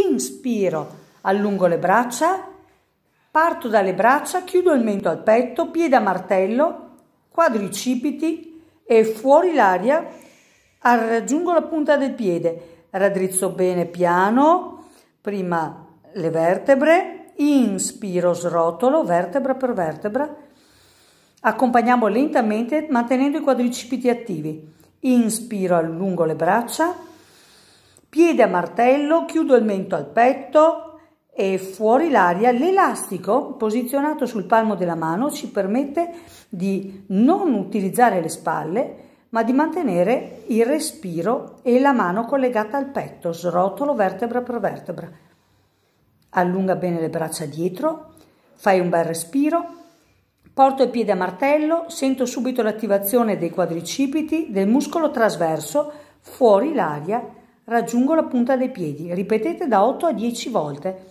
inspiro, allungo le braccia, parto dalle braccia, chiudo il mento al petto, piede a martello, quadricipiti e fuori l'aria raggiungo la punta del piede, raddrizzo bene piano, prima le vertebre, inspiro, srotolo, vertebra per vertebra, accompagniamo lentamente mantenendo i quadricipiti attivi, inspiro, allungo le braccia, piede a martello, chiudo il mento al petto e fuori l'aria. L'elastico posizionato sul palmo della mano ci permette di non utilizzare le spalle, ma di mantenere il respiro e la mano collegata al petto, srotolo vertebra per vertebra. Allunga bene le braccia dietro, fai un bel respiro, porto il piede a martello, sento subito l'attivazione dei quadricipiti, del muscolo trasverso, fuori l'aria Raggiungo la punta dei piedi, ripetete da 8 a 10 volte